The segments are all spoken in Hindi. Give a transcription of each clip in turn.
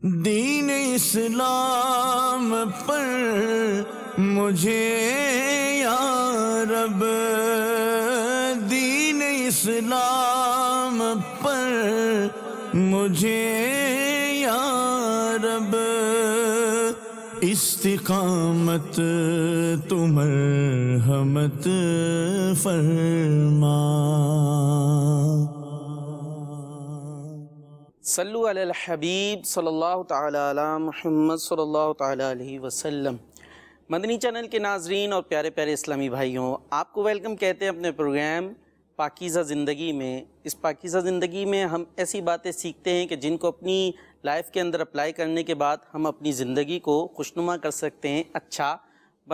दीन इस्लाम पर मुझे यारब दीन इस्लाम पर मुझे यारब इस्तिकामत तुम हमत फरमा सल्लु अल हबीब सल्लल्लाहु ताला मोहम्मद सल्लल्लाहु ताला अलैहि वसल्लम मदनी चैनल के नाजरीन और प्यारे प्यारे इस्लामी भाइयों आपको वेलकम कहते हैं अपने प्रोग्राम पाकिज़ा ज़िंदगी में इस पाकिज़ा ज़िंदगी में हम ऐसी बातें सीखते हैं कि जिनको अपनी लाइफ के अंदर अप्लाई करने के बाद हम अपनी ज़िंदगी को खुशनुमा कर सकते हैं अच्छा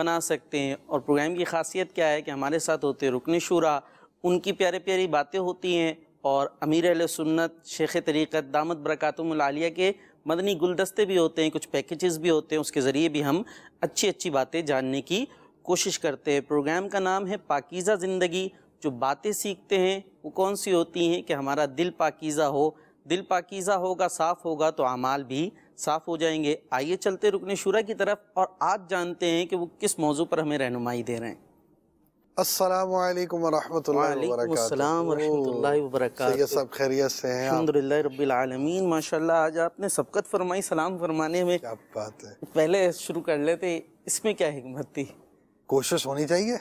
बना सकते हैं और प्रोग्राम की खासियत क्या है कि हमारे साथ होते रुकन शुरा उनकी प्यारे प्यारी बातें होती हैं और अमीर अल सुन्नत शेख तरीक़त दामद बरकतमिया के मदनी गुलदस्ते भी होते हैं कुछ पैकेजेस भी होते हैं उसके ज़रिए भी हम अच्छी अच्छी बातें जानने की कोशिश करते हैं प्रोग्राम का नाम है पाकिज़ा ज़िंदगी जो बातें सीखते हैं वो कौन सी होती हैं कि हमारा दिल पाकिज़ा हो दिल पाकिज़ा होगा साफ़ होगा तो अमाल भी साफ़ हो जाएंगे आइए चलते रुकने शुरा की तरफ और आज जानते हैं कि वो किस मौजू पर हमें रहनुमाई दे रहे हैं खैरियत से हैं माशाल्लाह आज आपने सबकत फरमाई सलाम फरमाने में क्या बात है पहले शुरू कर लेते इसमें क्या हिकमत थी कोशिश होनी चाहिए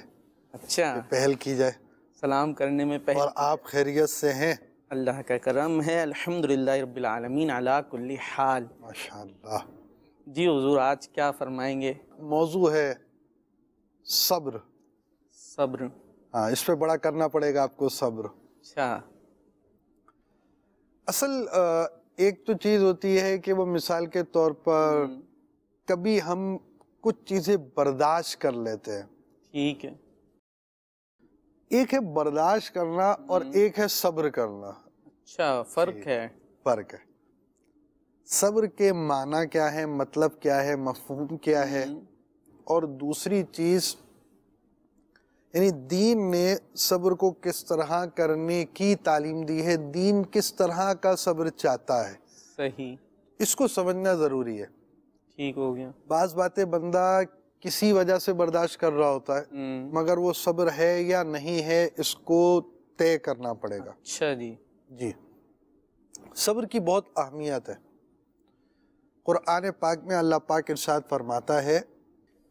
अच्छा पहल की जाए सलाम करने में पहल और आप खैरियत से हैं अल्लाह का करम है अल्हम्दुलिल्लाह रब्बिल आलमीन अला कुल्ली हाल माशाल्लाह जी हुजूर आज क्या फरमाएंगे मौजू है सब्र सब्र हाँ इस पे बड़ा करना पड़ेगा आपको सब्र अच्छा असल एक तो चीज होती है कि वो मिसाल के तौर पर हम्म। कभी हम कुछ चीजें बर्दाश्त कर लेते हैं ठीक है एक है बर्दाश्त करना और हम्म। एक है सब्र करना अच्छा फर्क है फर्क है सब्र के माना क्या है मतलब क्या है मफहूम क्या है हम्म। और दूसरी चीज यानी दीन ने सब्र को किस तरह करने की तालीम दी है दीन किस तरह का सब्र चाहता है सही इसको समझना ज़रूरी है ठीक हो गया बाज बातें बंदा किसी वजह से बर्दाश्त कर रहा होता है हम्म। मगर वो सब्र है या नहीं है इसको तय करना पड़ेगा अच्छा जी जी सब्र की बहुत अहमियत है कुरान पाक में अल्लाह पाक इरशाद फरमाता है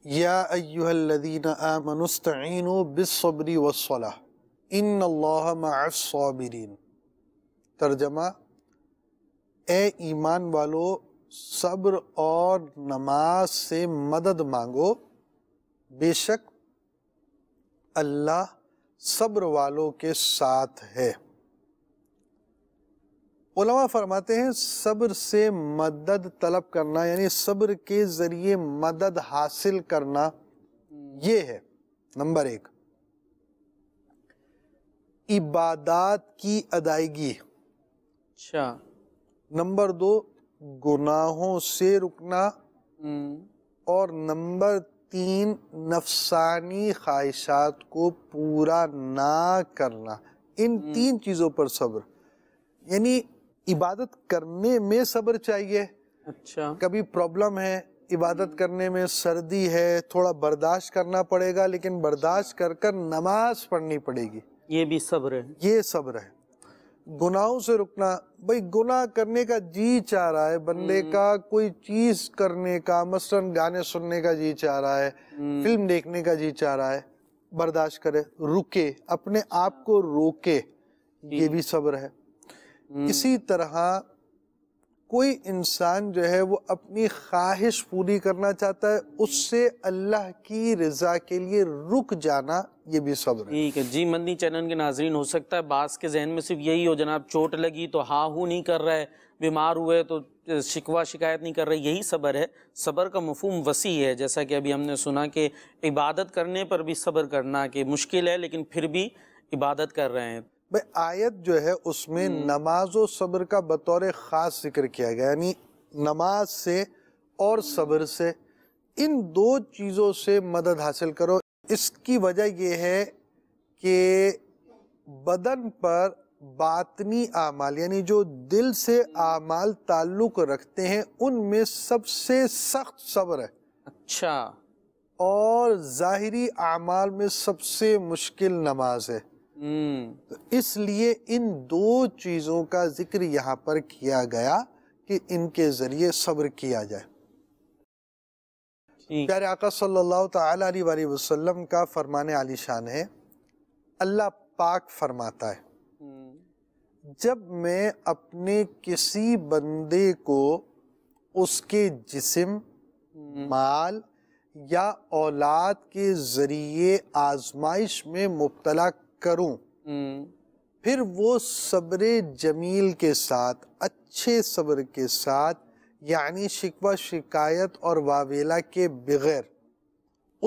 यादीन तर्जमा ए ईमान वालो सब्र और नमाज से मदद मांगो बेशक अल्लाह सब्र वालों के साथ है उलमा फरमाते हैं सब्र से मदद तलब करना यानी सब्र के ज़रिए मदद हासिल करना ये है नंबर एक इबादत की अदायगी अच्छा नंबर दो गुनाहों से रुकना हम्म। और नंबर तीन नफसानी ख्वाहिशात को पूरा ना करना इन हम्म। तीन चीज़ों पर सब्र यानी इबादत करने में सब्र चाहिए अच्छा कभी प्रॉब्लम है इबादत हम्म। करने में सर्दी है थोड़ा बर्दाश्त करना पड़ेगा लेकिन बर्दाश्त कर कर नमाज पढ़नी पड़ेगी ये भी सब्र है ये सब्र है गुनाहों से रुकना भाई गुनाह करने का जी चाह रहा है बंदे हम्म। का कोई चीज करने का मसलन गाने सुनने का जी चाह रहा है हम्म। फिल्म देखने का जी चाह रहा है बर्दाश्त करे रुके अपने आप को रोके ये भी सब्र है इसी हम्म। तरह कोई इंसान जो है वो अपनी ख्वाहिश पूरी करना चाहता है उससे अल्लाह की रजा के लिए रुक जाना ये भी सब्र ठीक है जी मंदी चैनल के नाजरीन हो सकता है बास के जहन में सिर्फ यही हो जनाब चोट लगी तो हा हू नहीं कर रहा है बीमार हुए तो शिकवा शिकायत नहीं कर रहे यही सब्र है सब्र का मफहम वसी है जैसा कि अभी हमने सुना कि इबादत करने पर भी सब्र करना कि मुश्किल है लेकिन फिर भी इबादत कर रहे हैं भाई आयत जो है उसमें हम्म। नमाज और सब्र का बतौर ख़ास जिक्र किया गया यानी नमाज से और सब्र से इन दो चीज़ों से मदद हासिल करो इसकी वजह यह है कि बदन पर बातनी आमाल यानी जो दिल से आमाल ताल्लुक़ रखते हैं उनमें सबसे सख्त सब्र है अच्छा और ज़ाहरी आमाल में सबसे मुश्किल नमाज है हम्म। तो इसलिए इन दो चीज़ों का जिक्र यहाँ पर किया गया कि इनके ज़रिए सब्र किया जाए प्यारे आका सल्लल्लाहु अलैहि वसल्लम का फरमान आलीशान है अल्लाह पाक फरमाता है हम्म। जब मैं अपने किसी बंदे को उसके जिस्म हम्म। माल या औलाद के ज़रिए आजमाइश में मुबतला करूं हम्म। फिर वो सब्र जमील के साथ अच्छे सब्र के साथ यानी शिकवा शिकायत और वावेला के बगैर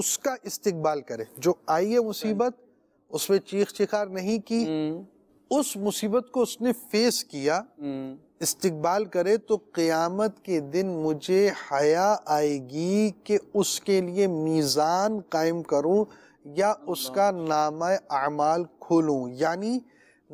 उसका इस्तकबाल करे जो आई है मुसीबत उसमें चीख चिखार नहीं की हम्म। उस मुसीबत को उसने फेस किया हम्म। इस्तकबाल करे तो क़यामत के दिन मुझे हया आएगी कि उसके लिए मीज़ान कायम करूं या उसका नाम अमाल खोलूँ यानी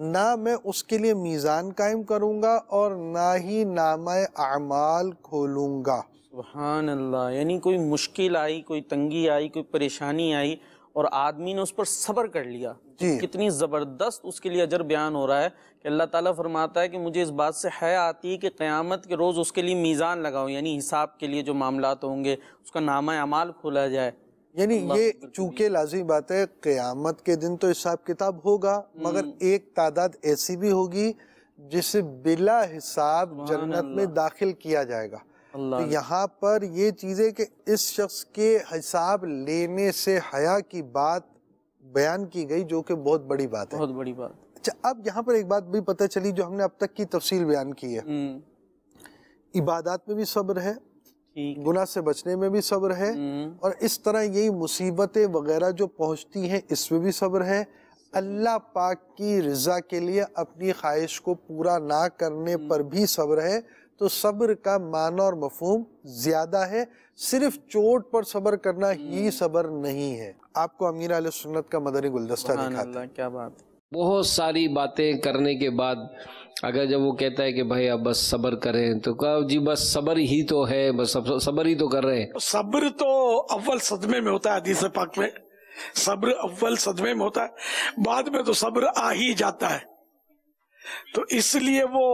ना मैं उसके लिए मीज़ान कायम करूँगा और ना ही नाम अमाल खोलूँगा सुबहान अल्लाह यानी कोई मुश्किल आई कोई तंगी आई कोई परेशानी आई और आदमी ने उस पर सब्र कर लिया कितनी ज़बरदस्त उसके लिए अजर बयान हो रहा है कि अल्लाह ताला फरमाता है कि मुझे इस बात से है आती है कि क़्यामत के रोज़ उसके लिए मीज़ान लगाऊँ यानी हिसाब के लिए जो मामला होंगे उसका नामा अमाल खोला जाए यानी ये चूंकि लाजमी बात है क़यामत के दिन तो हिसाब किताब होगा हम्म। मगर एक तादाद ऐसी भी होगी जिसे बिला हिसाब जन्नत में दाखिल किया जाएगा तो यहाँ पर ये चीज़ है कि इस शख्स के हिसाब लेने से हया की बात बयान की गई जो कि बहुत बड़ी बात है बहुत बड़ी बात अच्छा अब यहाँ पर एक बात भी पता चली जो हमने अब तक की तफसील बयान की है हम्म। इबादत में भी सब्र है गुना से बचने में भी सब्र है हम्म। और इस तरह यही मुसीबतें वगैरह जो पहुंचती हैं इसमें भी सब्र है अल्लाह पाक की रज़ा के लिए अपनी ख्वाहिश को पूरा ना करने हम्म। पर भी सब्र है तो सब्र का मान और मफहम ज़्यादा है सिर्फ चोट पर सब्र करना ही हम्म। सब्र नहीं है आपको अमीर आल सुन्नत का मदर गुलदस्ता दिखाता क्या बात बहुत सारी बातें करने के बाद अगर जब वो कहता है कि भाई आप बस सब्र करें तो कहा जी बस सब्र ही तो है बस सब्र ही तो कर रहे हैं सब्र तो अव्वल सदमे में होता है हदीस पाक में सब्र अव्वल सदमे में होता है बाद में तो सब्र आ ही जाता है तो इसलिए वो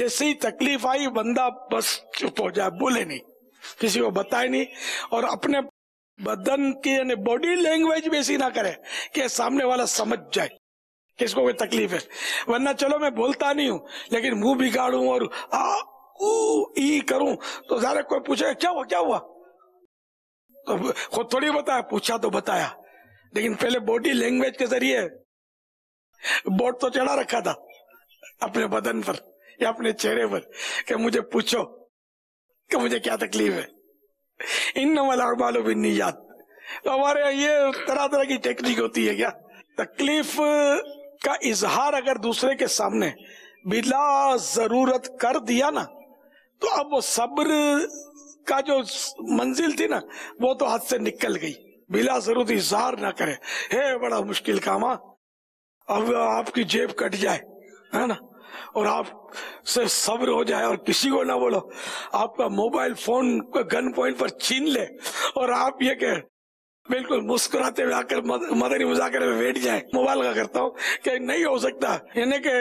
जैसे ही तकलीफ आई बंदा बस चुप हो जाए बोले नहीं किसी को बताए नहीं और अपने बदन की यानी बॉडी लैंग्वेज में ऐसी ना करे कि सामने वाला समझ जाए किसको कोई तकलीफ है वरना चलो मैं बोलता नहीं हूं लेकिन मुंह बिगाड़ू और आ उ, ई करूं तो जरा कोई पूछे क्या हुआ क्या हुआ तो खुद थोड़ी बताया पूछा तो बताया लेकिन पहले बॉडी लैंग्वेज के जरिए बोर्ड तो चढ़ा रखा था अपने बदन पर या अपने चेहरे पर कि मुझे पूछो कि मुझे क्या तकलीफ है इन नमलाबालों भी नहीं याद तो हमारे ये तरह तरह की टेक्निक होती है क्या तकलीफ का इजहार अगर दूसरे के सामने बिला जरूरत कर दिया ना तो अब वो सब्र का जो मंजिल थी ना वो तो हाथ से निकल गई बिला जरूरत इजहार ना करे हे बड़ा मुश्किल काम आ अब आपकी जेब कट जाए है ना और आप से सब्र हो जाए और किसी को ना बोलो आपका मोबाइल फोन गन पॉइंट पर छीन ले और आप ये कह बिल्कुल मुस्कुराते हुए आकर मदनी मुजाकर में बैठ जाए मोबाइल का करता हूँ कि नहीं हो सकता यानी कि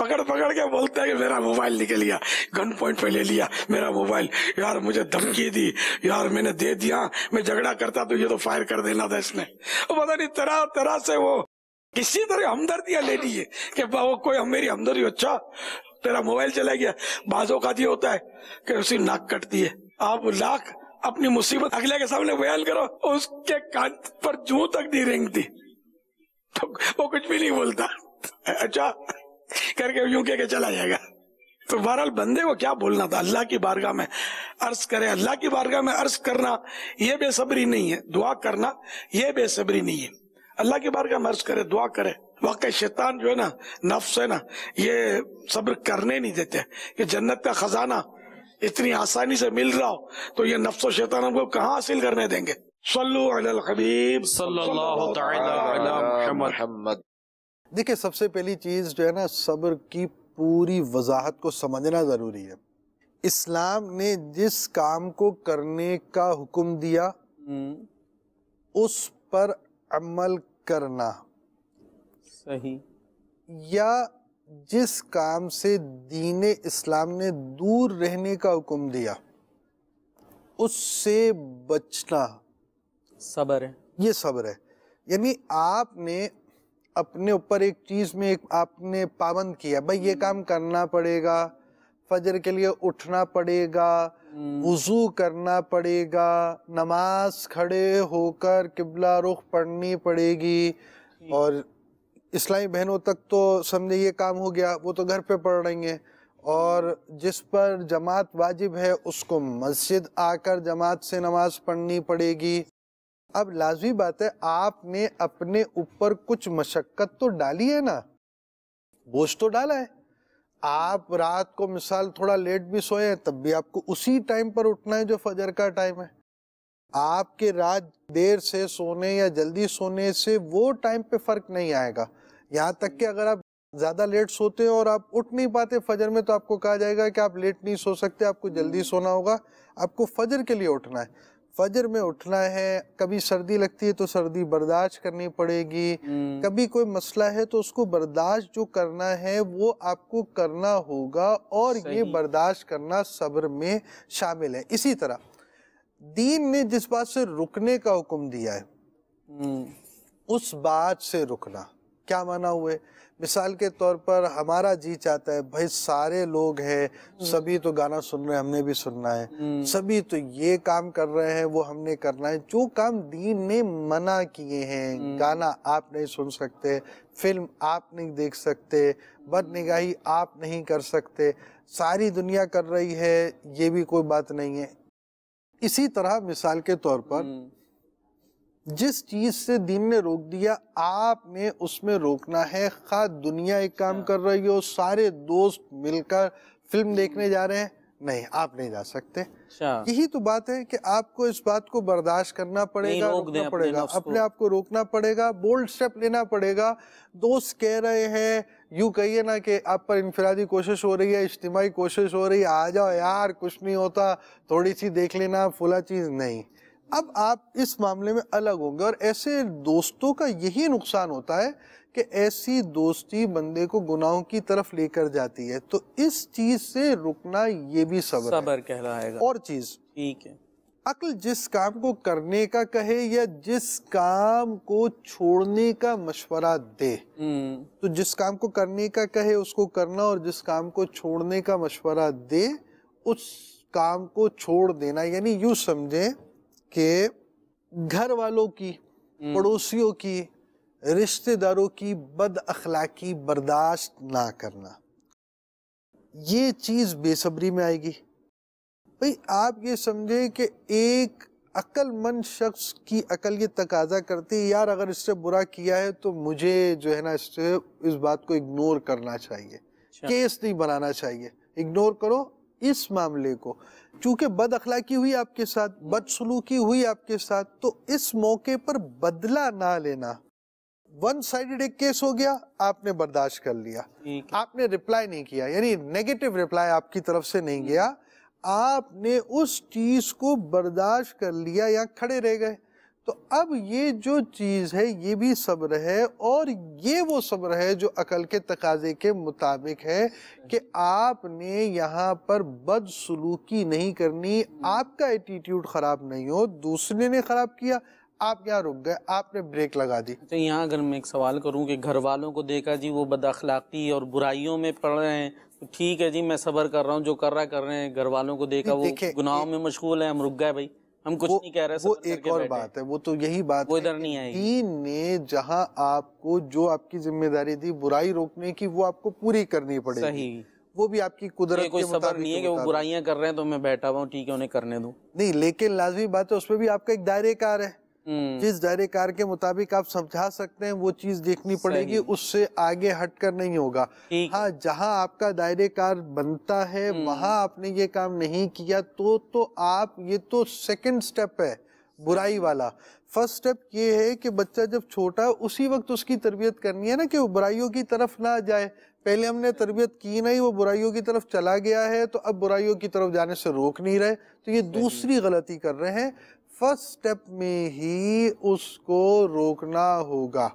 पकड़ पकड़ के बोलता है कि मेरा मोबाइल निकल गया गन पॉइंट पे ले लिया मेरा मोबाइल यार मुझे धमकी दी यार मैंने दे दिया मैं झगड़ा करता तो ये तो फायर कर देना था इसने पता नहीं तरह तरह से वो किसी तरह हमदर्दियां ले ली है कि वो कोई मेरी हमदर्दी अच्छा तेरा मोबाइल चला गया बाजों का होता है कि उसी नाक कट दिए आप लाख अपनी मुसीबत अगले के सामने बयान करो उसके कान पर जू तक नहीं रेंगती तो वो कुछ भी नहीं बोलता अच्छा करके यूं कह के चला जाएगा तो बहरहाल बंदे को क्या बोलना था अल्लाह की बारगाह में अर्ज करे अल्लाह की बारगाह में अर्ज करना यह बेसब्री नहीं है दुआ करना यह बेसब्री नहीं है अल्लाह की बारगाह में अर्ज करे दुआ करे वाकई शैतान जो है ना नफ्स है ना ये सब्र करने नहीं देते कि जन्नत का खजाना इतनी आसानी से मिल रहा हो तो ये नफ्सो शैतान हमको कहाँ हासिल करने देंगे हबीब मोहम्मद सबसे पहली चीज़ जो है ना सब्र की पूरी वजाहत को समझना ज़रूरी है इस्लाम ने जिस काम को करने का हुक्म दिया उस पर अमल करना सही या जिस काम से दीन इस्लाम ने दूर रहने का हुक्म दिया उससे बचना सब्र है ये सब्र है यानी आपने अपने ऊपर एक चीज़ में एक आपने पाबंद किया भाई ये काम करना पड़ेगा फजर के लिए उठना पड़ेगा हम्म। वज़ू करना पड़ेगा नमाज खड़े होकर किबला रुख पढ़नी पड़ेगी और इस्लामी बहनों तक तो समझे ये काम हो गया वो तो घर पे पढ़ रही हैं और जिस पर जमात वाजिब है उसको मस्जिद आकर जमात से नमाज पढ़नी पड़ेगी अब लाजमी बात है आपने अपने ऊपर कुछ मशक्क़त तो डाली है ना बोझ तो डाला है आप रात को मिसाल थोड़ा लेट भी सोए हैं तब भी आपको उसी टाइम पर उठना है जो फजर का टाइम है आपके रात देर से सोने या जल्दी सोने से वो टाइम पे फर्क नहीं आएगा यहाँ तक कि अगर आप ज़्यादा लेट सोते हैं और आप उठ नहीं पाते फजर में तो आपको कहा जाएगा कि आप लेट नहीं सो सकते आपको जल्दी सोना होगा आपको फजर के लिए उठना है फजर में उठना है कभी सर्दी लगती है तो सर्दी बर्दाश्त करनी पड़ेगी हम्म। कभी कोई मसला है तो उसको बर्दाश्त जो करना है वो आपको करना होगा और ये बर्दाश्त करना सब्र में शामिल है इसी तरह दीन ने जिस बात से रुकने का हुक्म दिया है हम्म। उस बात से रुकना क्या माना हुए मिसाल के तौर पर हमारा जी चाहता है भाई सारे लोग हैं हम्म। सभी तो गाना सुन रहे हैं हमने भी सुनना है हम्म। सभी तो ये काम कर रहे हैं वो हमने करना है जो काम दीन ने मना किए हैं हम्म। गाना आप नहीं सुन सकते फिल्म आप नहीं देख सकते बद निगाही आप नहीं कर सकते सारी दुनिया कर रही है ये भी कोई बात नहीं है इसी तरह मिसाल के तौर पर जिस चीज से दीन ने रोक दिया आपने उसमें रोकना है खा दुनिया एक काम हाँ। कर रही हो सारे दोस्त मिलकर फिल्म देखने जा रहे हैं नहीं आप नहीं जा सकते अच्छा। यही तो बात है कि आपको इस बात को बर्दाश्त करना पड़ेगा रोकना पड़ेगा अपने आप को रोकना पड़ेगा बोल्ड स्टेप लेना पड़ेगा दोस्त कह रहे हैं यू कहिए ना कि आप पर इनफरादी कोशिश हो रही है इज्तिमाही कोशिश हो रही है आ जाओ यार कुछ नहीं होता थोड़ी सी देख लेना फुला चीज नहीं अब आप इस मामले में अलग होंगे और ऐसे दोस्तों का यही नुकसान होता है कि ऐसी दोस्ती बंदे को गुनाहों की तरफ लेकर जाती है तो इस चीज से रुकना ये भी सबर सबर कहलाएगा और चीज ठीक है अक्ल जिस काम को करने का कहे या जिस काम को छोड़ने का मशवरा दे हम्म। तो जिस काम को करने का कहे उसको करना और जिस काम को छोड़ने का मशवरा दे उस काम को छोड़ देना यानी यू समझें कि घर वालों की हम्म। पड़ोसियों की रिश्तेदारों की बद अखलाकी बर्दाश्त ना करना ये चीज़ बेसब्री में आएगी भाई आप ये समझे कि एक अक्लमंद शख्स की अकल ये तकाजा करती है यार अगर इससे बुरा किया है तो मुझे जो है ना इससे इस बात को इग्नोर करना चाहिए केस अच्छा। नहीं बनाना चाहिए इग्नोर करो इस मामले को चूंकि बद अखलाकी हुई आपके साथ बदसलूकी हुई आपके साथ तो इस मौके पर बदला ना लेना वन साइडेड एक केस हो गया आपने बर्दाश्त कर लिया आपने रिप्लाई नहीं किया यानी नेगेटिव रिप्लाई आपकी तरफ से नहीं हम्म। गया आपने उस चीज को बर्दाश्त कर लिया या खड़े रह गए तो अब ये जो चीज़ है ये भी सब्र है और ये वो सब्र है जो अकल के तकाजे के मुताबिक है कि आपने यहाँ पर बदसलूकी नहीं करनी आपका एटीट्यूड ख़राब नहीं हो दूसरे ने ख़राब किया आप यहाँ रुक गए आपने ब्रेक लगा दी तो यहाँ अगर मैं एक सवाल करूँ कि घर वालों को देखा जी वो बदअखलाकी और बुराइयों में पड़ रहे हैं तो ठीक है जी मैं सबर कर रहा हूँ जो कर रहा कर रहे हैं घर वालों को देखा वो गुनाहों में मशगूल है हम रुक गए भाई हम कुछ नहीं कह रहे वो एक और बात है वो तो यही बात वो इधर नहीं आई दीन ने जहाँ आपको जो आपकी जिम्मेदारी थी बुराई रोकने की वो आपको पूरी करनी पड़ेगी सही वो भी आपकी कुदरत कोई सबर नहीं है कि वो बुराइयां कर रहे हैं तो मैं बैठा हुआ ठीक है उन्हें करने दो नहीं लेकिन लाजमी बात है उसमें भी आपका एक दायरे कार है हम्म। जिस कार के मुताबिक आप समझा सकते हैं वो चीज देखनी पड़ेगी उससे आगे हटकर नहीं होगा हाँ जहाँ आपका कार बनता है हम्म। वहां आपने ये काम नहीं किया तो तो आप ये तो सेकंड स्टेप है बुराई वाला फर्स्ट स्टेप ये है कि बच्चा जब छोटा उसी वक्त उसकी तरबियत करनी है ना कि वो बुराइयों की तरफ ना जाए पहले हमने तरबियत की नहीं वो बुराइयों की तरफ चला गया है तो अब बुराइयों की तरफ जाने से रोक नहीं रहे तो ये दूसरी गलती कर रहे हैं फर्स्ट स्टेप में ही उसको रोकना होगा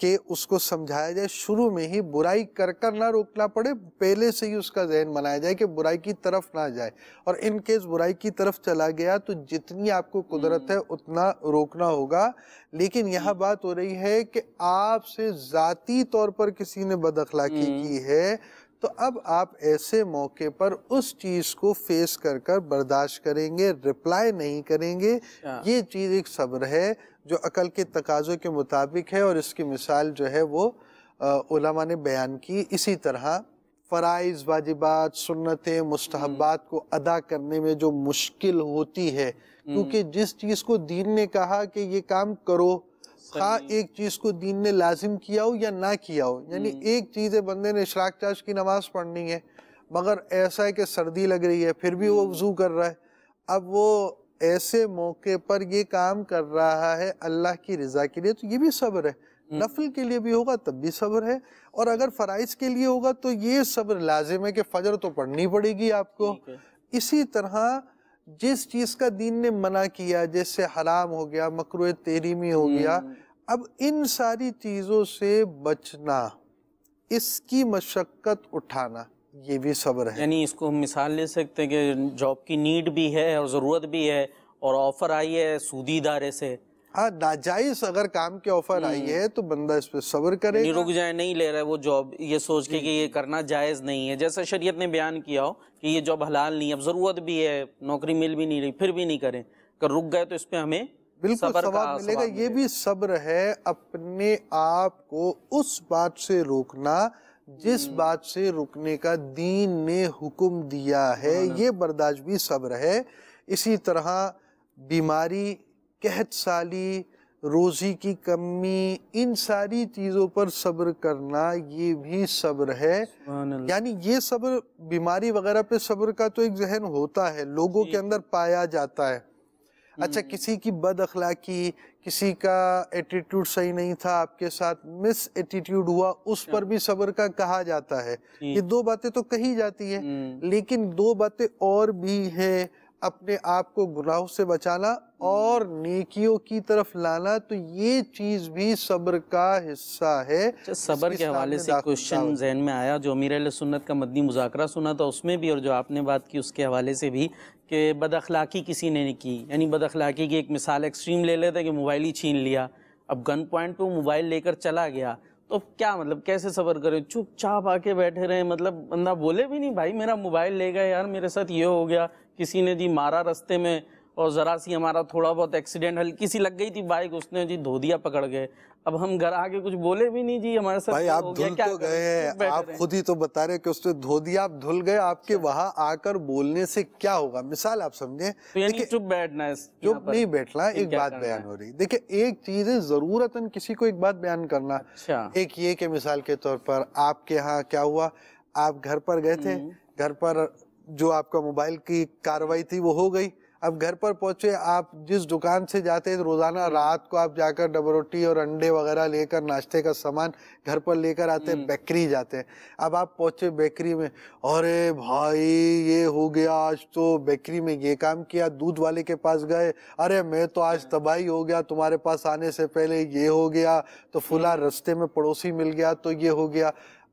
कि उसको समझाया जाए शुरू में ही बुराई कर कर ना रोकना पड़े पहले से ही उसका जहन बनाया जाए कि बुराई की तरफ ना जाए और इन केस बुराई की तरफ चला गया तो जितनी आपको कुदरत है हम्म। उतना रोकना होगा लेकिन यह हम्म। बात हो रही है कि आपसे ज़ाती तौर पर किसी ने बदखलाकी हम्म। की है तो अब आप ऐसे मौके पर उस चीज को फेस कर कर बर्दाश्त करेंगे रिप्लाई नहीं करेंगे अच्छा। ये चीज एक सब्र है जो अकल के तकाजों के मुताबिक है और इसकी मिसाल जो है वो उलमा ने बयान की इसी तरह फ़राइज़ वाजिबात सुन्नतें मुस्तहबात हम्म। को अदा करने में जो मुश्किल होती है हम्म। क्योंकि जिस चीज़ को दीन ने कहा कि ये काम करो खा एक चीज को दीन ने लाजिम किया हो या ना किया हो यानी हम्म। एक चीज है बंदे ने इशराक चाश की नमाज पढ़नी है मगर ऐसा है कि सर्दी लग रही है फिर भी वो हम्म। वजू कर रहा है अब वो ऐसे मौके पर ये काम कर रहा है अल्लाह की रजा के लिए तो ये भी सब्र है हम्म। नफल के लिए भी होगा तब भी सब्र है और अगर फ़राइज के लिए होगा तो ये सब्र लाजिम है कि फजर तो पढ़नी पड़ेगी आपको इसी तरह जिस चीज़ का दीन ने मना किया जैसे हराम हो गया मकरू तेरीमी हो गया अब इन सारी चीज़ों से बचना इसकी मशक्क़त उठाना ये भी सब्र है यानी इसको हम मिसाल ले सकते हैं कि जॉब की नीड भी है और ज़रूरत भी है और ऑफ़र आई है सूदी इदारे से हाँ नाजायज अगर काम के ऑफर आई हम्म। है तो बंदा इस पर सब्र करे रुक जाए नहीं ले रहा है वो जॉब ये सोच के कि ये करना जायज़ नहीं है जैसा शरीयत ने बयान किया हो कि ये जॉब हलाल नहीं है अब ज़रूरत भी है नौकरी मिल भी नहीं रही फिर भी नहीं करें अगर कर रुक गए तो इस पर हमें बिल्कुल सवाब मिलेगा ये भी सब्र है अपने आप को उस बात से रोकना जिस हम्म। बात से रुकने का दीन ने हुक्म दिया है हाँ ये बर्दाश्त भी सब्र है इसी तरह बीमारी कहत साली रोज़ी की कमी इन सारी चीज़ों पर सब्र करना ये भी सब्र है यानी ये सब्र बीमारी वगैरह पे सब्र का तो एक जहन होता है लोगों के अंदर पाया जाता है अच्छा हम्म। किसी की बद अखलाकी किसी का एटीट्यूड सही नहीं था आपके साथ मिस एटीट्यूड हुआ उस अच्छा। पर भी सबर का कहा जाता है ये दो बातें तो कही जाती है हम्म। लेकिन दो बातें और भी हैं अपने आप को गुनाहों से बचाना हम्म। और नेकियों की तरफ लाना तो ये चीज भी सब्र का हिस्सा है अच्छा, सब्र के हवाले से क्वेश्चन जहन में आया जो अमीर सुन्नत का मदनी मुजाकरा सुना था उसमें भी और जो आपने बात की उसके हवाले से भी कि बदखलाकी किसी ने नहीं की यानी बदखलाकी की एक मिसाल एक्सट्रीम ले लेते कि मोबाइल ही छीन लिया अब गन पॉइंट पे मोबाइल लेकर चला गया तो क्या मतलब कैसे सफ़र करें चुपचाप आके बैठे रहे मतलब बंदा बोले भी नहीं भाई मेरा मोबाइल ले गया यार मेरे साथ ये हो गया किसी ने जी मारा रस्ते में और ज़रा सी हमारा थोड़ा बहुत एक्सीडेंट हल्की सी लग गई थी बाइक उसने जी धो दिया पकड़ गए अब हम घर आके कुछ बोले भी नहीं जी हमारे साथ भाई आप धुल तो गए हैं आप खुद ही तो बता रहे कि उसने धो दिया आप धुल गए आपके अच्छा। वहाँ आकर बोलने से क्या होगा मिसाल आप समझे तो चुप बैठना है चुप नहीं बैठना एक बात बयान हो रही देखिये एक चीज है जरूरत किसी को एक बात बयान करना अच्छा। एक ये के मिसाल के तौर पर आपके यहाँ क्या हुआ आप घर पर गए थे हम्म। घर पर जो आपका मोबाइल की कार्रवाई थी वो हो गई अब घर पर पहुंचे आप जिस दुकान से जाते हैं रोजाना रात को आप जाकर डबल रोटी और अंडे वगैरह लेकर नाश्ते का सामान घर पर लेकर आते हैं बेकरी हम्म। जाते हैं अब आप पहुंचे बेकरी में अरे भाई ये हो गया आज तो बेकरी में ये काम किया दूध वाले के पास गए अरे मैं तो आज तबाही हो गया तुम्हारे पास आने से पहले ये हो गया तो फुला हम्म। रस्ते में पड़ोसी मिल गया तो ये हो गया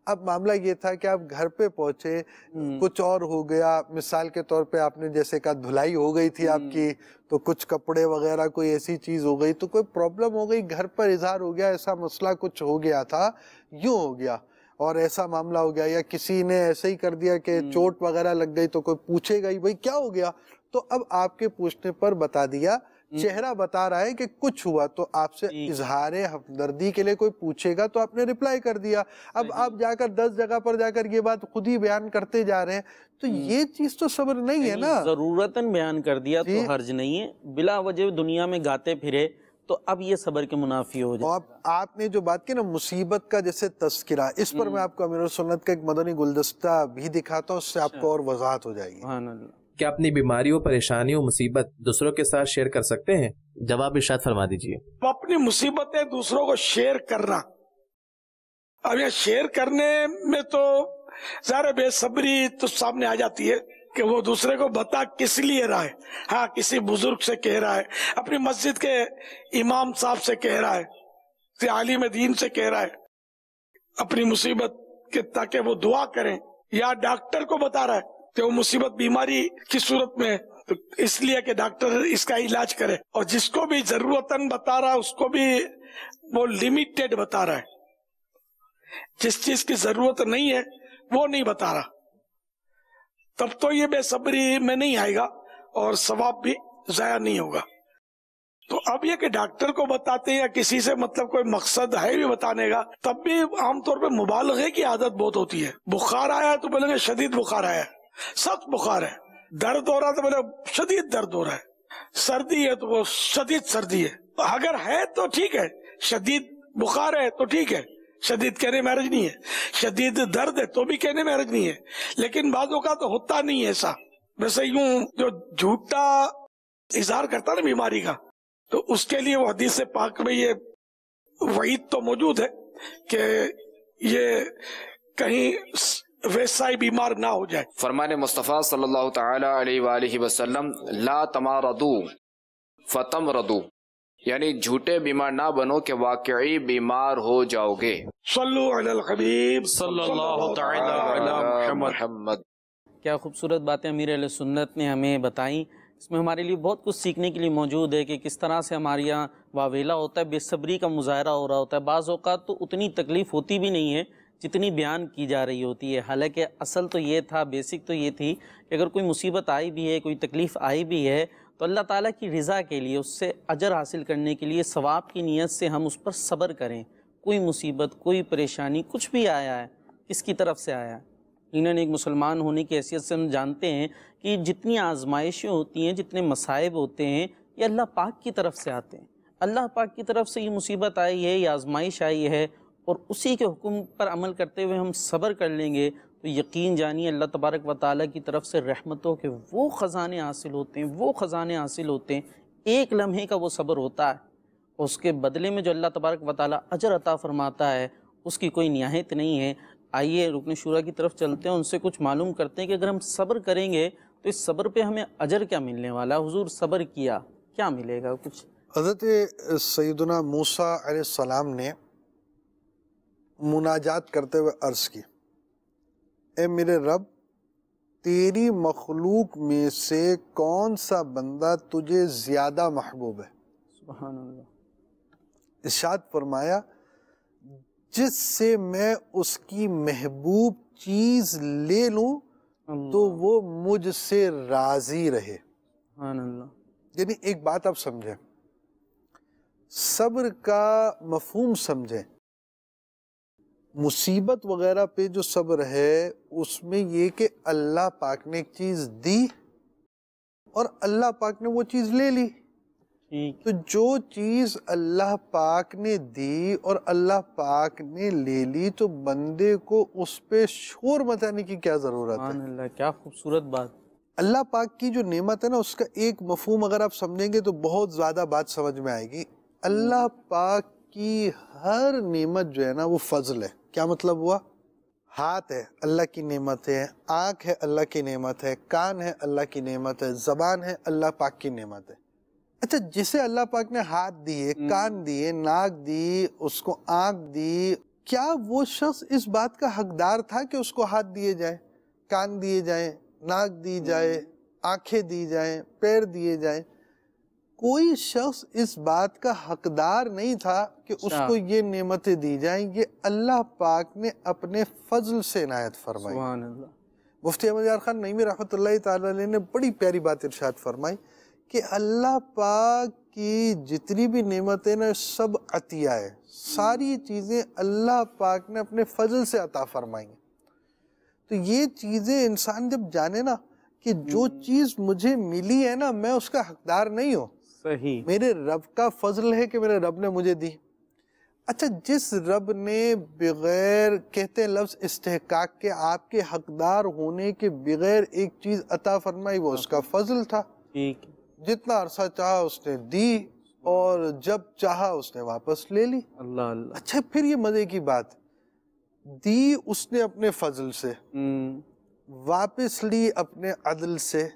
अब मामला ये था कि आप घर पे पहुंचे हम्म। कुछ और हो गया मिसाल के तौर पे आपने जैसे कहा धुलाई हो गई थी हम्म। आपकी तो कुछ कपड़े वगैरह कोई ऐसी चीज हो गई तो कोई प्रॉब्लम हो गई घर पर इजहार हो गया ऐसा मसला कुछ हो गया था यूं हो गया और ऐसा मामला हो गया या किसी ने ऐसे ही कर दिया कि हम्म। चोट वगैरह लग गई तो कोई पूछेगा ही भाई क्या हो गया तो अब आपके पूछने पर बता दिया हम्म। चेहरा बता रहा है कि कुछ हुआ तो आपसे इजहार हमदर्दी के लिए कोई पूछेगा तो आपने रिप्लाई कर दिया अब आप जाकर दस जगह पर जाकर ये बात खुद ही बयान करते जा रहे हैं तो हम्म। ये चीज तो सब्र नहीं है ना जरूरतन बयान कर दिया तो हर्ज नहीं है बिला वजह दुनिया में गाते फिरे तो अब ये सबर के मुनाफी हो जाए आप, आपने जो बात की ना मुसीबत का जैसे तस्करा इस पर हम्म। मैं आपको अमीर सुन्नत का एक मदनी गुलदस्ता भी दिखाता हूँ उससे अच्छा। आपको और वजाहत हो जाएगी क्या अपनी बीमारियों परेशानियों मुसीबत दूसरों के साथ शेयर कर सकते हैं जवाब इशाद फरमा दीजिए तो अपनी मुसीबतें दूसरों को शेयर करना अब यह शेयर करने में तो सारे बेसब्री तो सामने आ जाती है कि वो दूसरे को बता किस लिए रहा है हाँ किसी बुजुर्ग से कह रहा है अपनी मस्जिद के इमाम साहब से कह रहा है आलिम दीन से कह रहा है अपनी मुसीबत के ताकि वो दुआ करें या डॉक्टर को बता रहा है कि वो मुसीबत बीमारी की सूरत में तो इसलिए कि डॉक्टर इसका इलाज करे और जिसको भी जरूरतन बता रहा है उसको भी वो लिमिटेड बता रहा है जिस चीज की जरूरत नहीं है वो नहीं बता रहा तब तो ये बेसब्री में नहीं आएगा और सवाब भी जाया नहीं होगा तो अब ये कि डॉक्टर को बताते या किसी से मतलब कोई मकसद है भी बताने का तब भी आमतौर पर मुबालगे की आदत बहुत होती है बुखार आया तो बोलेंगे शदीद बुखार आया सख्त बुखार है दर्द हो रहा तो मतलब शदीद दर्द हो रहा है सर्दी है तो वो शदीद सर्दी है तो अगर है तो ठीक है शदीद बुखार है तो ठीक है शदीद कहने में मैरिज नहीं है शदीद दर्द है तो भी कहने में मैरिज नहीं है लेकिन बाजों का तो होता नहीं है ऐसा वैसे यूं जो झूठा इजहार करता ना बीमारी का तो उसके लिए वो हदीस पाक में ये वही तो मौजूद है कि ये कहीं वैसा ही बीमार ना हो जाए फरमान मुस्तफ़ा सल्लल्लाहु अलैहि वसल्लम ला तमा तमारदू फतम रदू यानी झूठे बीमार ना बनो के वाकई बीमार हो जाओगे हबीब मोहम्मद क्या खूबसूरत बातें अमीर सुन्नत ने हमें बताई इसमें हमारे लिए बहुत कुछ सीखने के लिए मौजूद है कि किस तरह से हमारे यहाँ वावेला होता है बेसब्री का मुजाहरा हो रहा होता है बाज़ तो उतनी तकलीफ़ होती भी नहीं है जितनी बयान की जा रही होती है हालांकि असल तो ये था बेसिक तो ये थी कि अगर कोई मुसीबत आई भी है कोई तकलीफ़ आई भी है तो अल्लाह ताला की रज़ा के लिए उससे अजर हासिल करने के लिए सवाब की नीयत से हम उस पर सब्र करें कोई मुसीबत कोई परेशानी कुछ भी आया है किसकी तरफ से आया है एक मुसलमान होने की हैसियत से हम जानते हैं कि जितनी आजमाइशें होती हैं जितने मसाइब होते हैं ये अल्लाह पाक की तरफ से आते हैं अल्लाह पाक की तरफ से ये मुसीबत आई है ये आजमाइश आई है और उसी के हुक्म पर अमल करते हुए हम सब्र कर लेंगे तो यकीन जानिए अल्लाह तबारक व ताली की तरफ से रहमतों के वो ख़जाने हासिल होते हैं वो ख़जाने हासिल होते हैं एक लम्हे का वो सब्र होता है उसके बदले में जो अल्लाह तबारक व ताली अजर अता फ़रमाता है उसकी कोई नहायत नहीं है आइए रुकन शुरा की तरफ चलते हैं उनसे कुछ मालूम करते हैं कि अगर हम सब्र करेंगे तो इस सब्र पे हमें अजर क्या मिलने वाला है हुजूर सब्र किया क्या मिलेगा कुछ हज़रत सैदना मूसा सलाम ने मुनाजात करते हुए अर्ज़ की ए मेरे रब तेरी मखलूक में से कौन सा बंदा तुझे ज़्यादा महबूब है इशाद फरमाया जिससे मैं उसकी महबूब चीज़ ले लूं तो वो मुझसे राज़ी रहे यानी एक बात आप समझें सब्र का मफहम समझें मुसीबत वगैरह पे जो सब्र है उसमें ये कि अल्लाह पाक ने एक चीज़ दी और अल्लाह पाक ने वो चीज़ ले ली तो जो चीज़ अल्लाह पाक ने दी और अल्लाह पाक ने ले ली तो बंदे को उस पर शोर मचाने की क्या ज़रूरत है अल्लाह क्या खूबसूरत बात अल्लाह पाक की जो नेमत है ना उसका एक मफहम अगर आप समझेंगे तो बहुत ज़्यादा बात समझ में आएगी अल्लाह पाक कि हर नेमत जो है ना वो फजल है क्या मतलब हुआ हाथ है अल्लाह की नेमत है आँख है अल्लाह की नेमत है कान है अल्लाह की नेमत है ज़बान है अल्लाह पाक की नेमत है अच्छा जिसे अल्लाह पाक ने हाथ दिए हम्म। कान दिए नाक दी उसको आँख दी क्या वो शख्स इस बात का हकदार था कि उसको हाथ दिए जाए कान दिए जाए नाक दी जाए हम्म। आंखें दी जाए पैर दिए जाए कोई शख्स इस बात का हकदार नहीं था कि अच्छा। उसको ये नेमतें दी जाएं ये अल्लाह पाक ने अपने फजल से इनायत फरमाई मुफ्ती अहमद यार खान नईमी रहमत ने बड़ी प्यारी बात इर्शाद फरमाई कि अल्लाह पाक की जितनी भी नेमतें ना सब अतिया है सारी चीज़ें अल्लाह पाक ने अपने फजल से अता फरमाई तो ये चीज़ें इंसान जब जाने ना कि जो हम्म। चीज़ मुझे मिली है ना मैं उसका हकदार नहीं हूँ सही मेरे रब का फजल है कि मेरे रब ने मुझे दी अच्छा जिस रब ने बगैर कहते लफ्ज इस्तेकाक के आपके हकदार होने के बगैर एक चीज अता फरमाई वो उसका फजल था ठीक जितना अरसा चाह उसने दी और जब चाह उसने वापस ले ली अल्लाह अल्ला। अच्छा फिर ये मजे की बात दी उसने अपने फजल से हम्म। वापस ली अपने अदल से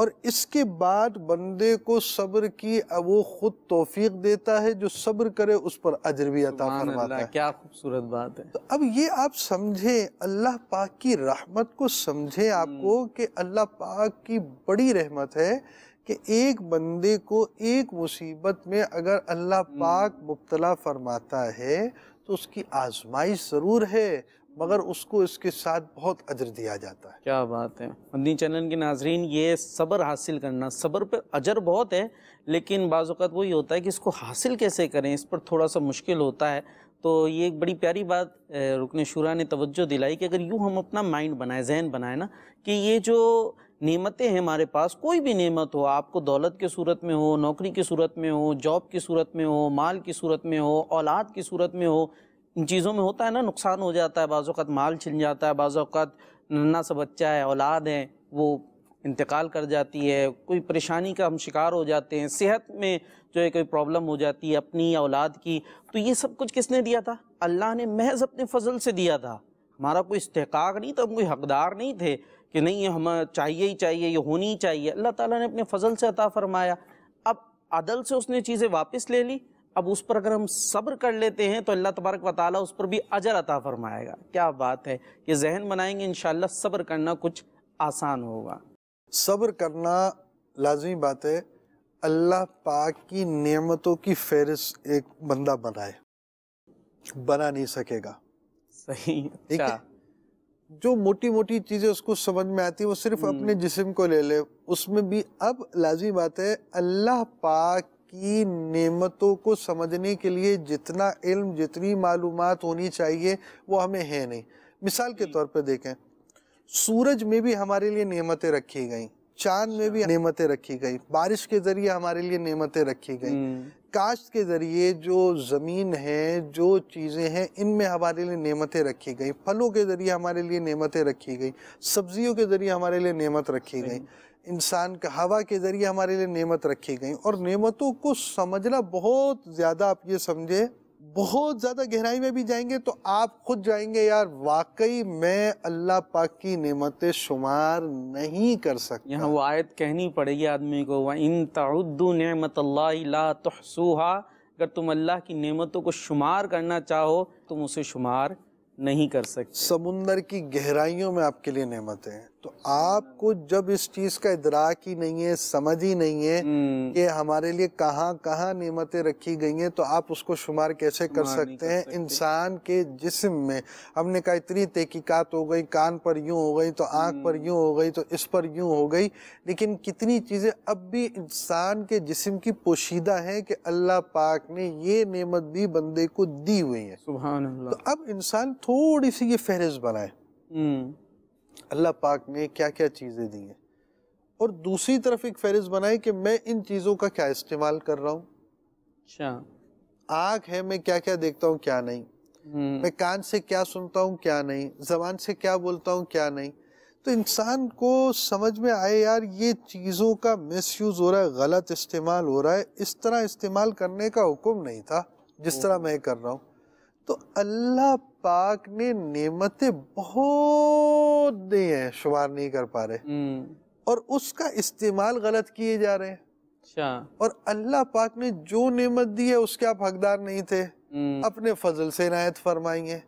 और इसके बाद बंदे को सब्र की वो खुद तोफीक देता है जो सब्र करे उस पर अजर भी अता फरमाता है क्या खूबसूरत बात है तो अब ये आप समझे अल्लाह पाक की रहमत को समझे आपको हम्म। कि अल्लाह पाक की बड़ी रहमत है कि एक बंदे को एक मुसीबत में अगर अल्लाह हम्म। पाक मुबतला फरमाता है तो उसकी आजमाइश ज़रूर है मगर उसको इसके साथ बहुत अजर दिया जाता है क्या बात है मदनी चैनल के नाजरीन ये सब्र हासिल करना सब्र पर अजर बहुत है लेकिन बाज़त वही होता है कि इसको हासिल कैसे करें इस पर थोड़ा सा मुश्किल होता है तो ये एक बड़ी प्यारी बात रुकन शुरा ने तवज्जो दिलाई कि अगर यूँ हम अपना माइंड बनाए जहन बनाए ना कि ये जो नेमतें हैं हमारे पास कोई भी नेमत हो आपको दौलत की सूरत में हो नौकरी की सूरत में हो जॉब की सूरत में हो माल की सूरत में हो औलाद की सूरत में हो इन चीज़ों में होता है ना नुकसान हो जाता है अवत माल छिन जाता है बाज़ात नन्ना सा बच्चा है औलाद है वो इंतकाल कर जाती है कोई परेशानी का हम शिकार हो जाते हैं सेहत में जो है कोई प्रॉब्लम हो जाती है अपनी औलाद की तो ये सब कुछ किसने दिया था अल्लाह ने महज अपने फजल से दिया था हमारा कोई इस्तेकाक नहीं था हम कोई हकदार नहीं थे कि नहीं ये हमें चाहिए ही चाहिए ये होनी ही चाहिए अल्लाह ताला ने अपने फजल से अता फरमाया अब अदल से उसने चीज़ें वापस ले ली अब उस पर अगर हम सब्र कर लेते हैं तो अल्लाह तबारक वाली उस पर भी अजर अता फरमाएगा क्या बात है ये जहन बनाएंगे इन सब्र करना कुछ आसान होगा सब्र करना लाजमी बात है अल्लाह पाक की नेमतों की फहरिस्त एक बंदा बनाए बना नहीं सकेगा सही अच्छा। है जो मोटी मोटी चीज़ें उसको समझ में आती है वो सिर्फ हम्म। अपने जिस्म को ले ले उसमें भी अब लाजमी बात है अल्लाह पाक की नेमतों को समझने के लिए जितना इल्म जितनी मालूम होनी चाहिए वो हमें है नहीं मिसाल के तौर पर देखें सूरज में भी हमारे लिए नेमतें रखी गई चांद में भी अच्छा। नेमतें रखी गई बारिश के जरिए हमारे लिए नेमतें रखी गई हम्म। काश्त के जरिए जो ज़मीन है जो चीज़ें हैं इनमें हमारे लिए नेमतें रखी गई फलों के ज़रिए हमारे लिए नेमतें रखी गई सब्जियों के ज़रिए हमारे लिए नेमत रखी गई इंसान का हवा के ज़रिए हमारे लिए नेमत रखी गई और नेमतों को समझना बहुत ज़्यादा आप ये समझे बहुत ज़्यादा गहराई में भी जाएंगे तो आप खुद जाएंगे यार वाकई मैं अल्लाह पाक की नेमतें शुमार नहीं कर सकता यहाँ वो आयत कहनी पड़ेगी आदमी को वह इन तउद्दू नमत ला तहसूहा अगर तुम अल्लाह की नेमतों को शुमार करना चाहो तुम उसे शुमार नहीं कर सकते समुंदर की गहराइयों में आपके लिए नेमतें हैं तो आपको जब इस चीज का इदराक ही नहीं है समझ ही नहीं है हम्म। कि हमारे लिए कहाँ कहाँ नियमतें रखी गई हैं तो आप उसको शुमार कैसे कर सकते हैं इंसान के जिस्म में हमने कहा इतनी तहकीकत हो गई कान पर यूं हो गई तो आंख पर हम्म। यूं हो गई तो इस पर यूं हो गई लेकिन कितनी चीज़ें अब भी इंसान के जिस्म की पोशीदा है कि अल्लाह पाक ने ये नियमत भी बंदे को दी हुई है तो अब इंसान थोड़ी सी ये फहरिस्त बनाए हम्म। अल्लाह पाक ने क्या क्या चीज़ें दी हैं और दूसरी तरफ एक फहरिस्त बनाए कि मैं इन चीज़ों का क्या इस्तेमाल कर रहा हूँ अच्छा आग है मैं क्या क्या देखता हूँ क्या नहीं हम्म। मैं कान से क्या सुनता हूँ क्या नहीं जबान से क्या बोलता हूँ क्या नहीं तो इंसान को समझ में आए यार ये चीज़ों का यूज हो रहा है गलत इस्तेमाल हो रहा है इस तरह इस्तेमाल करने का हुक्म नहीं था जिस तरह हम्म। मैं कर रहा हूँ तो अल्लाह पाक ने नेमतें बहुत दी हैं शुमार नहीं कर पा रहे हम्म। और उसका इस्तेमाल गलत किए जा रहे हैं अच्छा। और अल्लाह पाक ने जो नेमत दी है उसके आप हकदार नहीं थे हम्म। अपने फजल से इनायत फरमाएंगे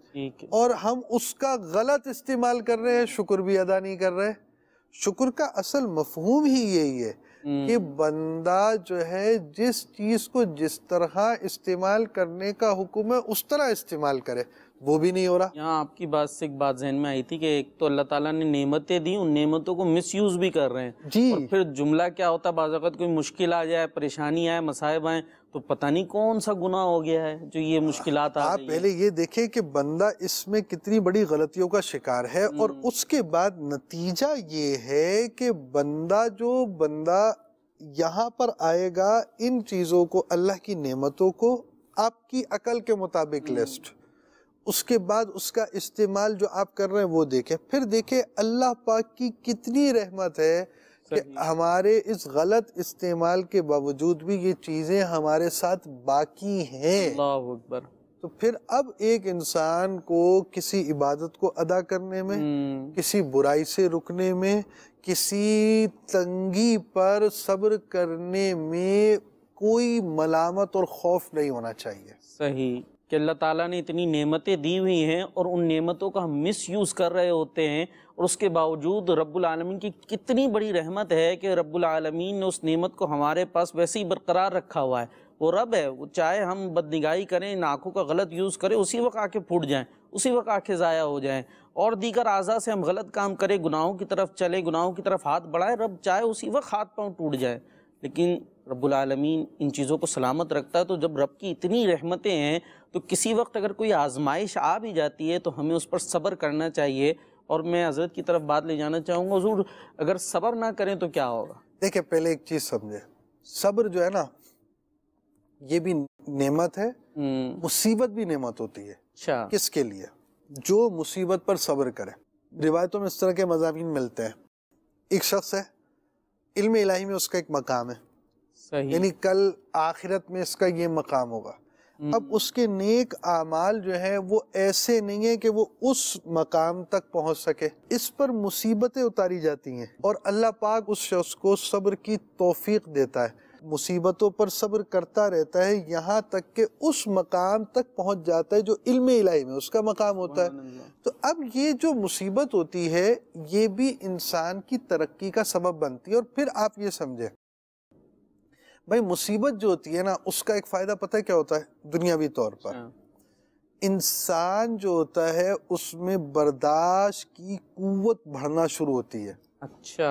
और हम उसका गलत इस्तेमाल कर रहे हैं शुक्र भी अदा नहीं कर रहे शुक्र का असल मफहूम ही यही है हम्म। कि बंदा जो है जिस चीज को जिस तरह इस्तेमाल करने का हुक्म है उस तरह इस्तेमाल करे वो भी नहीं हो रहा यहाँ आपकी बात से एक बात जहन में आई थी कि एक तो अल्लाह ताला ने नेमतें दी उन नेमतों को मिस यूज भी कर रहे हैं जी और फिर जुमला क्या होता है बाजाकत कोई मुश्किल आ जाए परेशानी आए मसायब आए तो पता नहीं कौन सा गुना हो गया है जो ये मुश्किल आप पहले ये देखे कि बंदा इसमें कितनी बड़ी गलतियों का शिकार है हम्म। और उसके बाद नतीजा ये है कि बंदा जो बंदा यहाँ पर आएगा इन चीज़ों को अल्लाह की नेमतों को आपकी अकल के मुताबिक लिस्ट हम्म। उसके बाद उसका इस्तेमाल जो आप कर रहे हैं वो देखें फिर देखें अल्लाह पाक की कितनी रहमत है कि हमारे इस गलत इस्तेमाल के बावजूद भी ये चीज़ें हमारे साथ बाकी हैं अकबर तो फिर अब एक इंसान को किसी इबादत को अदा करने में हम्म। किसी बुराई से रुकने में किसी तंगी पर सब्र करने में कोई मलामत और खौफ नहीं होना चाहिए सही कि अल्लाह ताला ने इतनी नेमतें दी हुई हैं और उन नेमतों का हम मिस यूज़ कर रहे होते हैं और उसके बावजूद रब्बुल आलमीन की कितनी बड़ी रहमत है कि रब्बुल आलमीन ने उस नेमत को हमारे पास वैसे ही बरकरार रखा हुआ है वो रब है वो चाहे हम बदनिगाही करें इन आँखों का गलत यूज़ करें उसी वक्त आँखें फूट जाएँ उसी वक्त आँखें ज़ाया हो जाएँ और दीगर अज़ा से हम गलत काम करें गुनाहों की तरफ चलें गुनाहों की तरफ हाथ बढ़ाएं रब चाहे उसी वक्त हाथ पाँव टूट जाए लेकिन रबालमीन इन चीज़ों को सलामत रखता है तो जब रब की इतनी रहमतें हैं तो किसी वक्त अगर कोई आजमाइश आ भी जाती है तो हमें उस पर सब्र करना चाहिए और मैं हजरत की तरफ बात ले जाना चाहूँगा हजूर अगर सब्र ना करें तो क्या होगा देखिए पहले एक चीज़ समझे सब्र जो है ना ये भी नेमत है हम्म। मुसीबत भी नेमत होती है अच्छा किसके लिए जो मुसीबत पर सब्र करे रिवायतों में इस तरह के मजामी मिलते हैं एक शख्स है इल्म इलाही में उसका एक मकाम है यानी कल आखिरत में इसका ये मकाम होगा हम्म। अब उसके नेक आमाल जो है वो ऐसे नहीं है कि वो उस मकाम तक पहुंच सके इस पर मुसीबतें उतारी जाती हैं और अल्लाह पाक उस शख्स को सब्र की तोफीक देता है मुसीबतों पर सब्र करता रहता है यहाँ तक के उस मकाम तक पहुंच जाता है जो इल्म इलाही में उसका मकाम होता है तो अब ये जो मुसीबत होती है ये भी इंसान की तरक्की का सबब बनती है और फिर आप ये समझें भाई मुसीबत जो होती है ना उसका एक फ़ायदा पता है क्या होता है दुनियावी तौर पर अच्छा। इंसान जो होता है उसमें बर्दाश्त की कुवत बढ़ना शुरू होती है अच्छा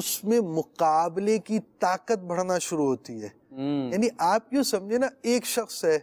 उसमें मुकाबले की ताकत बढ़ना शुरू होती है हम्म। यानी आप यू समझे ना एक शख्स है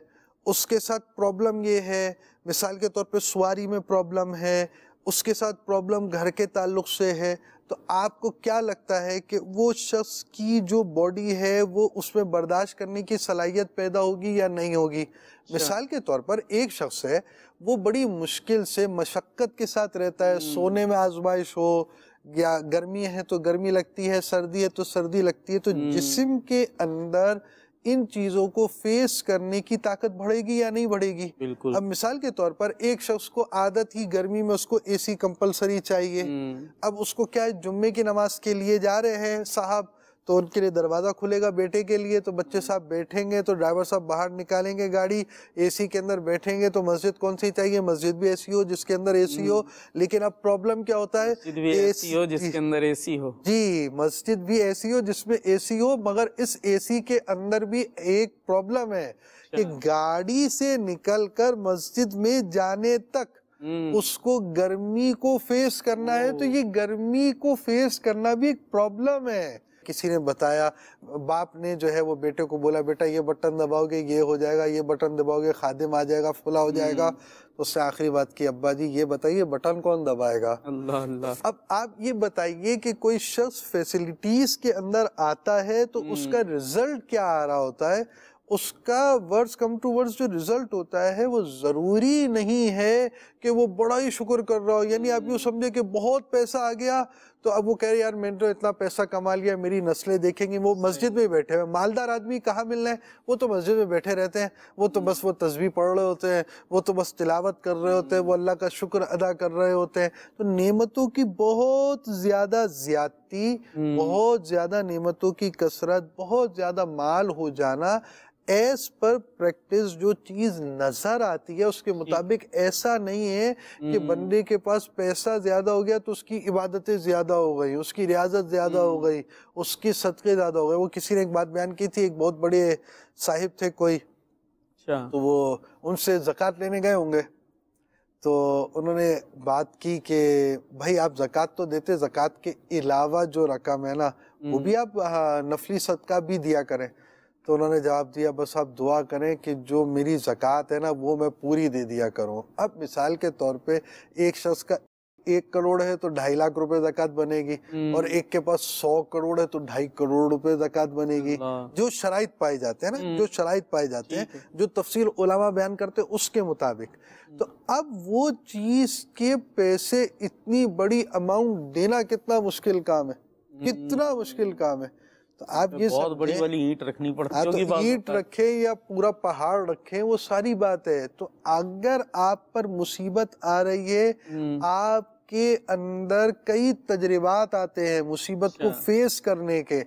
उसके साथ प्रॉब्लम ये है मिसाल के तौर पे सवारी में प्रॉब्लम है उसके साथ प्रॉब्लम घर के ताल्लुक से है तो आपको क्या लगता है कि वो शख्स की जो बॉडी है वो उसमें बर्दाश्त करने की सलाहियत पैदा होगी या नहीं होगी मिसाल के तौर पर एक शख्स है वो बड़ी मुश्किल से मशक्क़त के साथ रहता है hmm. सोने में आजमाइश हो या गर्मी है तो गर्मी लगती है सर्दी है तो सर्दी लगती है तो hmm. जिसम के अंदर इन चीजों को फेस करने की ताकत बढ़ेगी या नहीं बढ़ेगी बिल्कुल अब मिसाल के तौर पर एक शख्स को आदत ही गर्मी में उसको एसी कंपलसरी चाहिए हम्म। अब उसको क्या जुम्मे की नमाज के लिए जा रहे हैं साहब तो उनके लिए दरवाज़ा खुलेगा बेटे के लिए तो बच्चे साहब बैठेंगे तो ड्राइवर साहब बाहर निकालेंगे गाड़ी एसी के अंदर बैठेंगे तो मस्जिद कौन सी चाहिए मस्जिद भी ऐसी हो जिसके अंदर एसी हो हम्म। लेकिन अब प्रॉब्लम क्या होता है एसी हो जिसके अंदर एसी हो जी मस्जिद भी ऐसी हो जिसमें ए हो मगर इस ए के अंदर भी एक प्रॉब्लम है अच्छा। कि गाड़ी से निकल मस्जिद में जाने तक हम्म। उसको गर्मी को फेस करना है तो ये गर्मी को फेस करना भी एक प्रॉब्लम है किसी ने बताया बाप ने जो है वो बेटे को बोला बेटा ये बटन दबाओगे ये हो जाएगा ये बटन दबाओगे खादिम आ जाएगा फुला हो जाएगा हम्म। तो आखिरी बात की अब्बा जी ये बताइए बटन कौन दबाएगा अल्लाह अल्लाह अब आप ये बताइए कि कोई शख्स फैसिलिटीज के अंदर आता है तो हम्म। उसका रिजल्ट क्या आ रहा होता है उसका वर्ड्स कम टू वर्ड्स जो रिजल्ट होता है वो ज़रूरी नहीं है कि वो बड़ा ही शुक्र कर रहा हो यानी आप यूँ समझे कि बहुत पैसा आ गया तो अब वो कह रहे यार मैंने तो इतना पैसा कमा लिया मेरी नस्लें देखेंगी वो मस्जिद में बैठे हुए मालदार आदमी कहाँ मिलना है वो तो मस्जिद में बैठे रहते हैं वो तो बस वो तस्वीर पढ़ रहे होते हैं वो तो बस तिलावत कर रहे होते हैं वो अल्लाह का शुक्र अदा कर रहे होते हैं तो नियमतों की बहुत ज़्यादा ज्यादती हम्म। बहुत ज़्यादा नियमतों की कसरत बहुत ज़्यादा माल हो जाना एस पर प्रैक्टिस जो चीज़ नज़र आती है उसके मुताबिक ऐसा नहीं नहीं है कि हम्म। बंदे के पास पैसा ज्यादा हो गया तो उसकी इबादतें ज्यादा हो गई उसकी रियाजत ज्यादा हो हम्म। गई उसकी सदक़े ज्यादा हो गए वो किसी ने एक बात बयान की थी एक बहुत बड़े साहिब थे कोई अच्छा। तो वो उनसे जक़ात लेने गए होंगे तो उन्होंने बात की कि भाई आप जक़ात तो देते जक़ात के अलावा जो रकम है ना वो भी हम्म। आप हाँ, नफली सदका भी दिया करें तो उन्होंने जवाब दिया बस आप दुआ करें कि जो मेरी ज़क़़त है ना वो मैं पूरी दे दिया करूँ अब मिसाल के तौर पे एक शख्स का एक करोड़ है तो ढाई लाख रुपए जक़ात बनेगी हम्म। और एक के पास सौ करोड़ है तो ढाई करोड़ रुपए जक़ात बनेगी जो शराइ पाए जाते हैं ना हम्म। जो शराइ पाए जाते हैं जो तफसील उलामा बयान करते हैं उसके मुताबिक तो अब वो चीज़ के पैसे इतनी बड़ी अमाउंट देना कितना मुश्किल काम है कितना हम्म। मुश्किल काम है तो आप तो ये बहुत बड़ी वाली ईट रखनी पड़ती है ईट रखे या पूरा पहाड़ रखे वो सारी बात है तो अगर आप पर मुसीबत आ रही है हम्म। आपके अंदर कई तजर्बात आते हैं मुसीबत को अच्छा। फेस करने के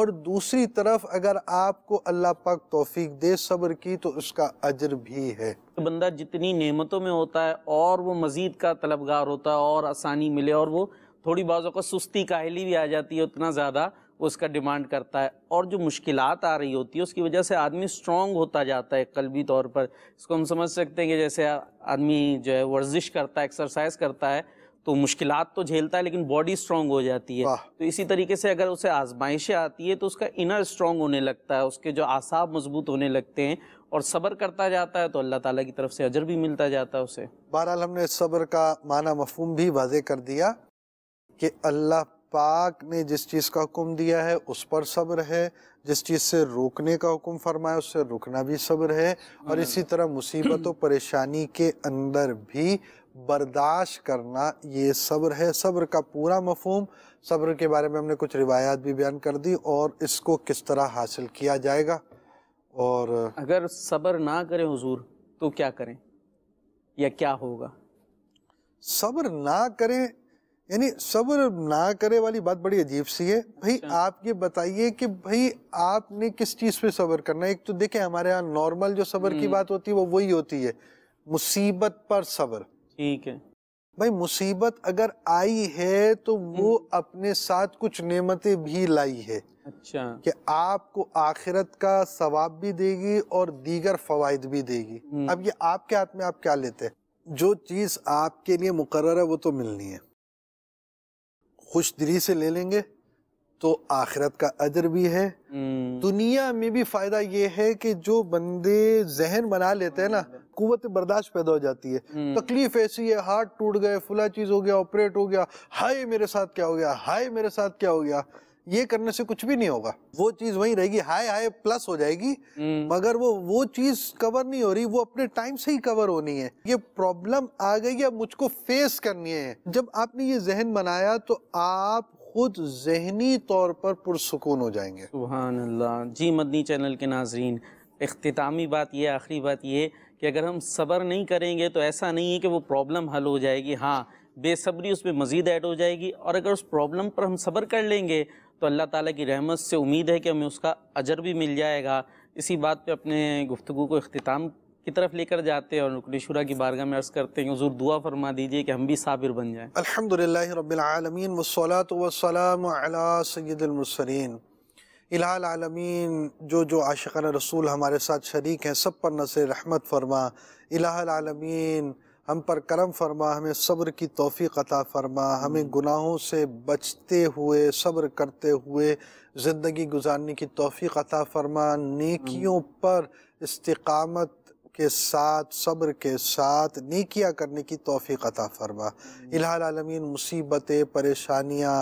और दूसरी तरफ अगर आपको अल्लाह पाक तोफीक दे सब्र की तो उसका अजर भी है तो बंदा जितनी नेमतों में होता है और वो मजीद का तलबगार होता है और आसानी मिले और वो थोड़ी बाज़ों का सुस्ती काहली भी आ जाती है उतना ज़्यादा वो उसका डिमांड करता है और जो मुश्किल आ रही होती है उसकी वजह से आदमी स्ट्रांग होता जाता है कलबी तौर पर इसको हम समझ सकते हैं कि जैसे आदमी जो है वर्जिश करता है एक्सरसाइज करता है तो मुश्किल तो झेलता है लेकिन बॉडी स्ट्रांग हो जाती है तो इसी तरीके से अगर उसे आजमाइशें आती है तो उसका इनर स्ट्रांग होने लगता है उसके जो आसाब मजबूत होने लगते हैं और सब्र करता जाता है तो अल्लाह ताला की तरफ से अजर भी मिलता जाता है उसे बहरहाल हमने सब्र का माना मफहम भी वाजे कर दिया कि अल्लाह पाक ने जिस चीज़ का हुक्म दिया है उस पर सब्र है जिस चीज़ से रोकने का हुक्म फरमाया उससे रुकना भी सब्र है और इसी हम्म। तरह मुसीबत और परेशानी के अंदर भी बर्दाश्त करना ये सब्र है सब्र का पूरा मफहम सब्र के बारे में हमने कुछ रिवायात भी बयान कर दी और इसको किस तरह हासिल किया जाएगा और अगर सब्र ना करें हुजूर तो क्या करें या क्या होगा सब्र ना करें यानी सब्र ना करे वाली बात बड़ी अजीब सी है भाई अच्छा। आप ये बताइए कि भाई आपने किस चीज़ पे सब्र करना है एक तो देखे हमारे यहाँ नॉर्मल जो सब्र की हम्म। बात होती है वो वही होती है मुसीबत पर सब्र ठीक है भाई मुसीबत अगर आई है तो वो हम्म। अपने साथ कुछ नेमतें भी लाई है अच्छा कि आपको आखिरत का सवाब भी देगी और दीगर फवायद भी देगी हम्म। अब ये आपके हाथ में आप क्या लेते हैं जो चीज़ आपके लिए मुकर है वो तो मिलनी है खुश दिली से ले लेंगे तो आखिरत का अदर भी है हम्म। दुनिया में भी फायदा ये है कि जो बंदे जहन बना लेते हैं ना हम्म। कुत बर्दाश्त पैदा हो जाती है हम्म। तकलीफ ऐसी है हार्ट टूट गए फुला चीज हो गया ऑपरेट हो गया हाय मेरे साथ क्या हो गया हाय मेरे साथ क्या हो गया ये करने से कुछ भी नहीं होगा वो चीज वही रहेगी हाई हाई प्लस हो जाएगी हम्म। मगर वो वो चीज कवर नहीं हो रही वो अपने टाइम से ही कवर होनी है ये प्रॉब्लम आ गई अब मुझको फेस करनी है जब आपने ये जहन बनाया तो आप खुद जहनी तौर पर पुरसकून हो जाएंगे सुबहान अल्लाह जी मदनी चैनल के नाजरीन अख्तामी बात यह आखिरी बात यह कि अगर हम सब्र नहीं करेंगे तो ऐसा नहीं है कि वो प्रॉब्लम हल हो जाएगी हाँ बेसब्री उस पर मज़ीद ऐड हो जाएगी और अगर उस प्रॉब्लम पर हम सब्र कर लेंगे तो अल्लाह ताला की रहमत से उम्मीद है कि हमें उसका अजर भी मिल जाएगा इसी बात पे अपने गुफ्तु को अख्ताम की तरफ लेकर जाते हैं और शुरा की बारगाह में अर्ज़ करते हैं हजूर दुआ फरमा दीजिए कि हम भी साबिर बन जाएँ अलहमदिल्ला रबालमीन वसलात आलमीन जो जो आशिकान रसूल हमारे साथ शरीक हैं सब पर नसर रहमत फरमा आलमीन हम पर करम फरमा हमें सब्र की तोफ़ी अता फरमा हमें हम्म। गुनाहों से बचते हुए सब्र करते हुए ज़िंदगी गुजारने की तोफ़ी अता फरमा नेकियों हम्म। पर इस्तकामत के साथ सब्र के साथ नेकिया करने की तोफ़ी अता फरमा हम्म। इलामीन मुसीबतें परेशानियाँ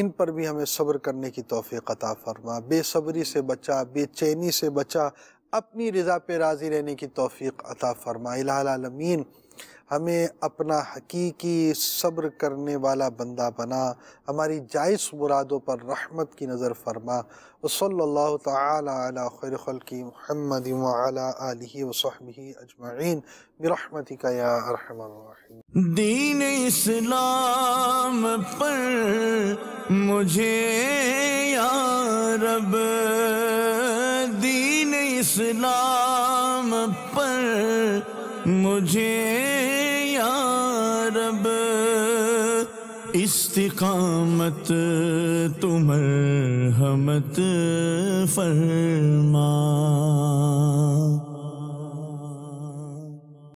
इन पर भी हमें सब्र करने की तोफ़ी अता फरमा बेसब्री से बचा बेचैनी से बचा अपनी रज़ा पे राज़ी रहने की तोफ़ी अता फरमा इलामीन हमें अपना हकीकी सब्र करने वाला बंदा बना हमारी जायज़ मुरादों पर रहमत की नज़र फरमा वसल्ला तैरखी महमद वसहबी अजमाइन बरहमती का दीन इस्लाम पर मुझे या रब दीन इस्लाम पर मुझे रब इस्तिकामत तुम हमत फरमा